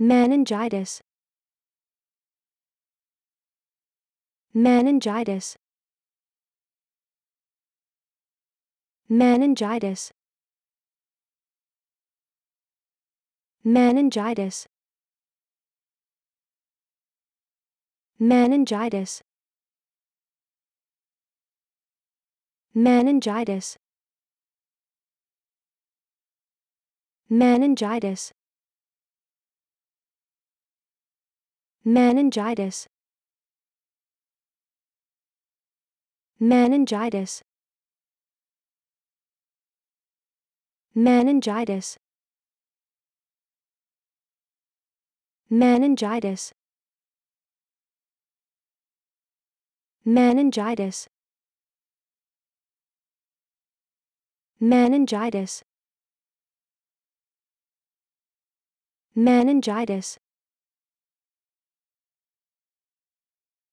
meningitis meningitis meningitis meningitis meningitis meningitis meningitis meningitis meningitis meningitis meningitis meningitis meningitis meningitis